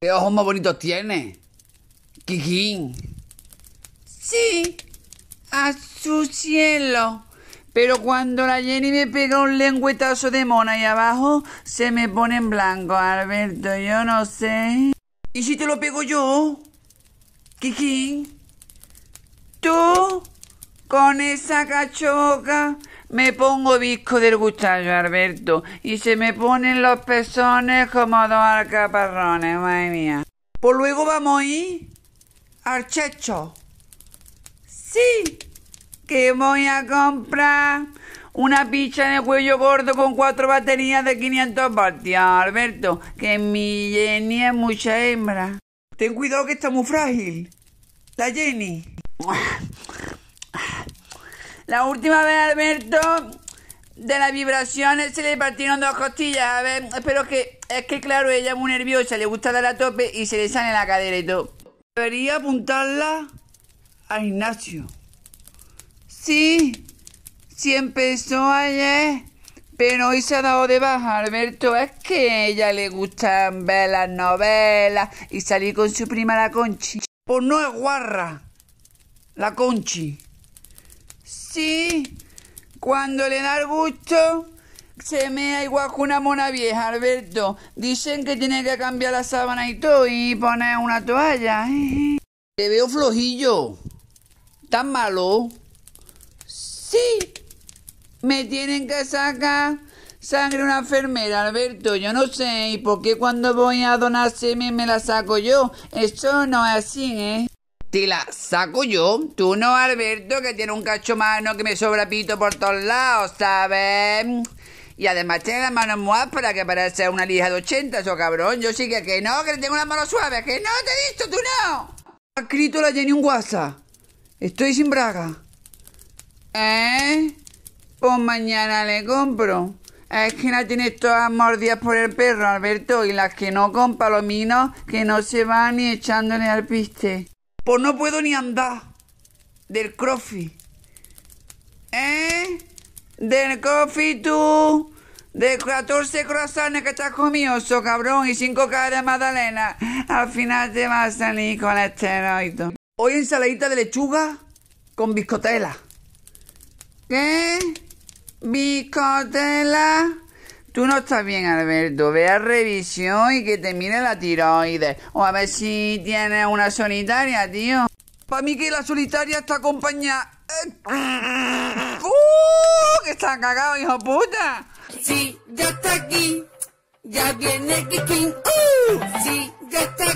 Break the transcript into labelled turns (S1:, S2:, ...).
S1: ¿Qué ojos más bonitos tiene? Kikín? Sí, a su cielo. Pero cuando la Jenny me pega un lengüetazo de mona ahí abajo, se me pone en blanco, Alberto. Yo no sé. ¿Y si te lo pego yo? Kikín? ¿Tú? Con esa cachoca me pongo visco del gustallo, Alberto, y se me ponen los pezones como dos alcaparrones, madre mía. Pues luego vamos a ir al checho. Sí, que voy a comprar una picha de cuello gordo con cuatro baterías de 500 voltios, Alberto, que mi Jenny es mucha hembra. Ten cuidado que está muy frágil. La Jenny. La última vez, Alberto, de las vibraciones se le partieron dos costillas. A ver, espero que. Es que, claro, ella es muy nerviosa, le gusta dar a tope y se le sale la cadera y todo. Debería apuntarla a Ignacio. Sí, sí empezó ayer, pero hoy se ha dado de baja, Alberto. Es que a ella le gustan ver las novelas y salir con su prima la Conchi. Pues no es guarra, la Conchi. Sí, cuando le da el gusto, se mea igual que una mona vieja, Alberto. Dicen que tiene que cambiar la sábana y todo y poner una toalla. Te veo flojillo. ¿Tan malo? Sí. Me tienen que sacar sangre una enfermera, Alberto. Yo no sé. ¿Y por qué cuando voy a donar semen me la saco yo? Esto no es así, ¿eh? te la saco yo. Tú no, Alberto, que tiene un cacho mano que me sobra pito por todos lados, ¿sabes? Y además tiene las manos más para que parezca una lija de 80, eso cabrón. Yo sí que, que no, que le tengo las manos suaves, que no, te he dicho, tú no. Ha escrito la Jenny un WhatsApp. Estoy sin braga. ¿Eh? Pues mañana le compro. Es que la tienes todas mordidas por el perro, Alberto, y las que no con minos que no se van ni echándole al piste. Pues no puedo ni andar. Del coffee. ¿Eh? Del coffee tú. De 14 croissants que estás comiendo, cabrón, y 5 k de magdalena. Al final te vas a salir con esteroide. Hoy ensaladita de lechuga con biscotela. ¿Qué? Biscotela tú no estás bien, Alberto, ve a revisión y que te mire la tiroides. O a ver si tienes una solitaria, tío. Para mí que la solitaria está acompañada... Eh. ¡Uh! ¡Que está cagado, hijo puta! Sí, ya está aquí. Ya viene Kikin. ¡Uh! Sí, ya está